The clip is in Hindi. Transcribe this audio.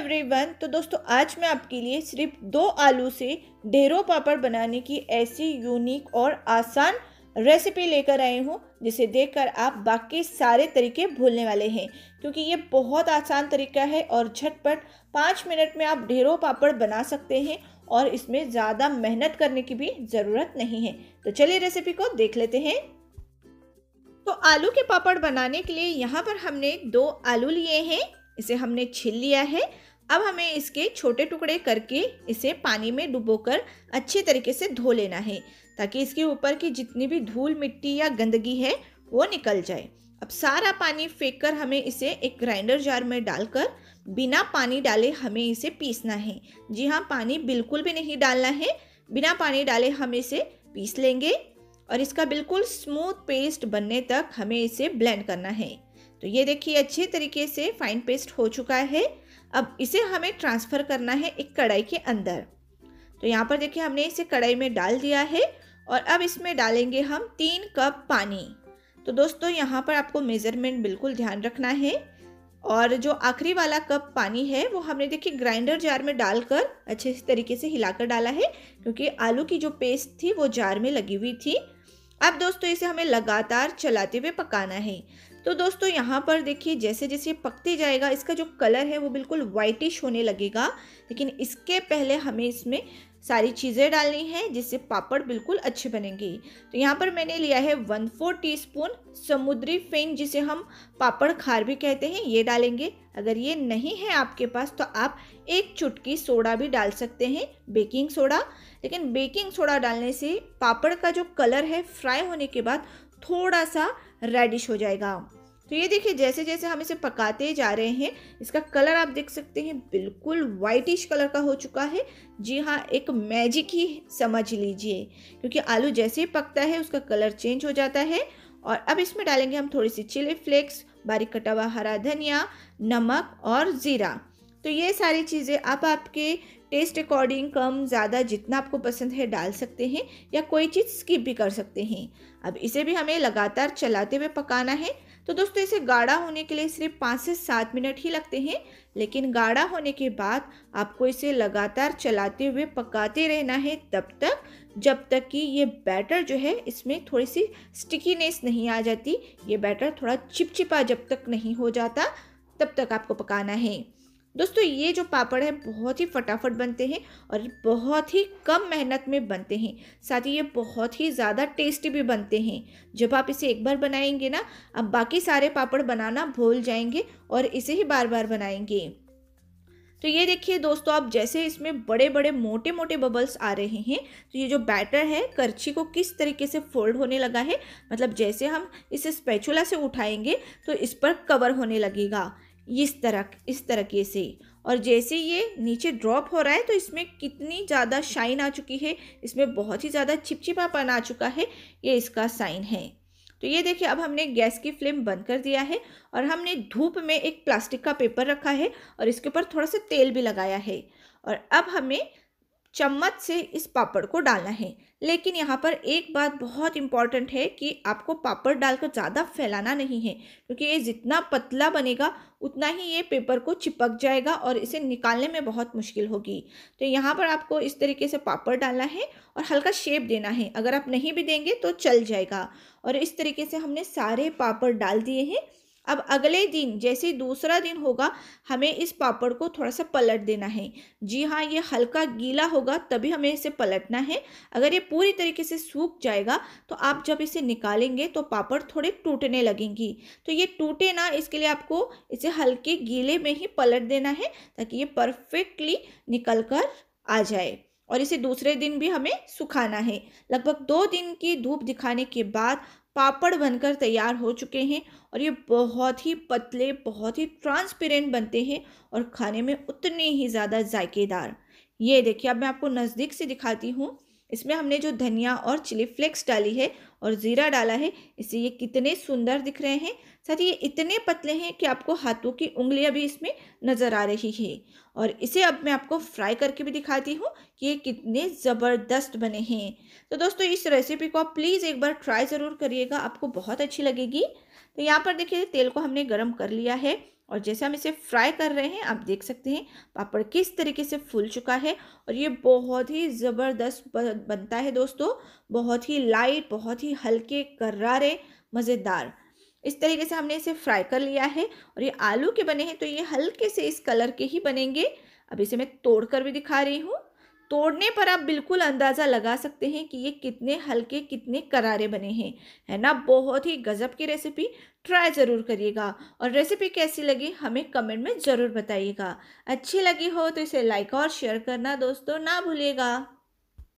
एवरीवन तो दोस्तों आज मैं आपके लिए सिर्फ दो आलू से ढेरों पापड़ बनाने की ऐसी यूनिक और आसान रेसिपी लेकर आए हूँ जिसे देखकर आप बाकी सारे तरीके भूलने वाले हैं क्योंकि ये बहुत आसान तरीका है और झटपट पाँच मिनट में आप ढेरों पापड़ बना सकते हैं और इसमें ज़्यादा मेहनत करने की भी ज़रूरत नहीं है तो चलिए रेसिपी को देख लेते हैं तो आलू के पापड़ बनाने के लिए यहाँ पर हमने दो आलू लिए हैं इसे हमने छिल लिया है अब हमें इसके छोटे टुकड़े करके इसे पानी में डुबोकर अच्छे तरीके से धो लेना है ताकि इसके ऊपर की जितनी भी धूल मिट्टी या गंदगी है वो निकल जाए अब सारा पानी फेंक कर हमें इसे एक ग्राइंडर जार में डालकर बिना पानी डाले हमें इसे पीसना है जी हाँ पानी बिल्कुल भी नहीं डालना है बिना पानी डाले हम इसे पीस लेंगे और इसका बिल्कुल स्मूथ पेस्ट बनने तक हमें इसे ब्लेंड करना है तो ये देखिए अच्छे तरीके से फाइन पेस्ट हो चुका है अब इसे हमें ट्रांसफ़र करना है एक कढ़ाई के अंदर तो यहाँ पर देखिए हमने इसे कढ़ाई में डाल दिया है और अब इसमें डालेंगे हम तीन कप पानी तो दोस्तों यहाँ पर आपको मेज़रमेंट बिल्कुल ध्यान रखना है और जो आखिरी वाला कप पानी है वो हमने देखिए ग्राइंडर जार में डालकर अच्छे तरीके से हिलाकर डाला है क्योंकि आलू की जो पेस्ट थी वो जार में लगी हुई थी अब दोस्तों इसे हमें लगातार चलाते हुए पकाना है तो दोस्तों यहाँ पर देखिए जैसे जैसे पकते जाएगा इसका जो कलर है वो बिल्कुल वाइटिश होने लगेगा लेकिन इसके पहले हमें इसमें सारी चीज़ें डालनी है जिससे पापड़ बिल्कुल अच्छे बनेंगे तो यहाँ पर मैंने लिया है वन फोर टी समुद्री फेन जिसे हम पापड़ खार भी कहते हैं ये डालेंगे अगर ये नहीं है आपके पास तो आप एक चुटकी सोडा भी डाल सकते हैं बेकिंग सोडा लेकिन बेकिंग सोडा डालने से पापड़ का जो कलर है फ्राई होने के बाद थोड़ा सा रेडिश हो जाएगा तो ये देखिए जैसे जैसे हम इसे पकाते जा रहे हैं इसका कलर आप देख सकते हैं बिल्कुल वाइटिश कलर का हो चुका है जी हाँ एक मैजिक ही समझ लीजिए क्योंकि आलू जैसे ही पकता है उसका कलर चेंज हो जाता है और अब इसमें डालेंगे हम थोड़ी सी चिली फ्लेक्स बारीक कटा हुआ हरा धनिया नमक और ज़ीरा तो ये सारी चीज़ें आप आपके टेस्ट अकॉर्डिंग कम ज़्यादा जितना आपको पसंद है डाल सकते हैं या कोई चीज़ स्किप भी कर सकते हैं अब इसे भी हमें लगातार चलाते हुए पकाना है तो दोस्तों इसे गाढ़ा होने के लिए सिर्फ पाँच से सात मिनट ही लगते हैं लेकिन गाढ़ा होने के बाद आपको इसे लगातार चलाते हुए पकाते रहना है तब तक जब तक कि ये बैटर जो है इसमें थोड़ी सी स्टिकीनेस नहीं आ जाती ये बैटर थोड़ा चिपचिपा जब तक नहीं हो जाता तब तक आपको पकाना है दोस्तों ये जो पापड़ है बहुत ही फटाफट बनते हैं और बहुत ही कम मेहनत में बनते हैं साथ ही ये बहुत ही ज़्यादा टेस्टी भी बनते हैं जब आप इसे एक बार बनाएंगे ना आप बाकी सारे पापड़ बनाना भूल जाएंगे और इसे ही बार बार बनाएंगे तो ये देखिए दोस्तों आप जैसे इसमें बड़े बड़े मोटे मोटे बबल्स आ रहे हैं तो ये जो बैटर है करछी को किस तरीके से फोल्ड होने लगा है मतलब जैसे हम इसे स्पैचुला से उठाएंगे तो इस पर कवर होने लगेगा इस तरह इस तरीके से और जैसे ये नीचे ड्रॉप हो रहा है तो इसमें कितनी ज़्यादा शाइन आ चुकी है इसमें बहुत ही ज़्यादा छिपछिपापन आ चुका है ये इसका साइन है तो ये देखिए अब हमने गैस की फ्लेम बंद कर दिया है और हमने धूप में एक प्लास्टिक का पेपर रखा है और इसके ऊपर थोड़ा सा तेल भी लगाया है और अब हमें चम्मच से इस पापड़ को डालना है लेकिन यहाँ पर एक बात बहुत इम्पॉर्टेंट है कि आपको पापड़ डालकर ज़्यादा फैलाना नहीं है क्योंकि ये जितना पतला बनेगा उतना ही ये पेपर को चिपक जाएगा और इसे निकालने में बहुत मुश्किल होगी तो यहाँ पर आपको इस तरीके से पापड़ डालना है और हल्का शेप देना है अगर आप नहीं भी देंगे तो चल जाएगा और इस तरीके से हमने सारे पापड़ डाल दिए हैं अब अगले दिन जैसे दूसरा दिन होगा हमें इस पापड़ को थोड़ा सा पलट देना है जी हाँ ये हल्का गीला होगा तभी हमें इसे पलटना है अगर ये पूरी तरीके से सूख जाएगा तो आप जब इसे निकालेंगे तो पापड़ थोड़े टूटने लगेंगी तो ये टूटे ना इसके लिए आपको इसे हल्के गीले में ही पलट देना है ताकि ये परफेक्टली निकल कर आ जाए और इसे दूसरे दिन भी हमें सुखाना है लगभग दो दिन की धूप दिखाने के बाद पापड़ बनकर तैयार हो चुके हैं और ये बहुत ही पतले बहुत ही ट्रांसपेरेंट बनते हैं और खाने में उतने ही ज़्यादा जायकेदार ये देखिए अब मैं आपको नज़दीक से दिखाती हूँ इसमें हमने जो धनिया और चिली फ्लेक्स डाली है और ज़ीरा डाला है इससे ये कितने सुंदर दिख रहे हैं साथ ही ये इतने पतले हैं कि आपको हाथों की उंगलियां भी इसमें नज़र आ रही है और इसे अब मैं आपको फ्राई करके भी दिखाती हूँ कि ये कितने ज़बरदस्त बने हैं तो दोस्तों इस रेसिपी को आप प्लीज़ एक बार ट्राई ज़रूर करिएगा आपको बहुत अच्छी लगेगी तो यहाँ पर देखिए तेल को हमने गर्म कर लिया है और जैसे हम इसे फ्राई कर रहे हैं आप देख सकते हैं पापड़ किस तरीके से फूल चुका है और ये बहुत ही ज़बरदस्त बनता है दोस्तों बहुत ही लाइट बहुत ही हल्के करारे मज़ेदार इस तरीके से हमने इसे फ्राई कर लिया है और ये आलू के बने हैं तो ये हल्के से इस कलर के ही बनेंगे अब इसे मैं तोड़ कर भी दिखा रही हूँ तोड़ने पर आप बिल्कुल अंदाज़ा लगा सकते हैं कि ये कितने हल्के कितने करारे बने हैं है ना बहुत ही गज़ब की रेसिपी ट्राई ज़रूर करिएगा और रेसिपी कैसी लगी हमें कमेंट में ज़रूर बताइएगा अच्छी लगी हो तो इसे लाइक और शेयर करना दोस्तों ना भूलिएगा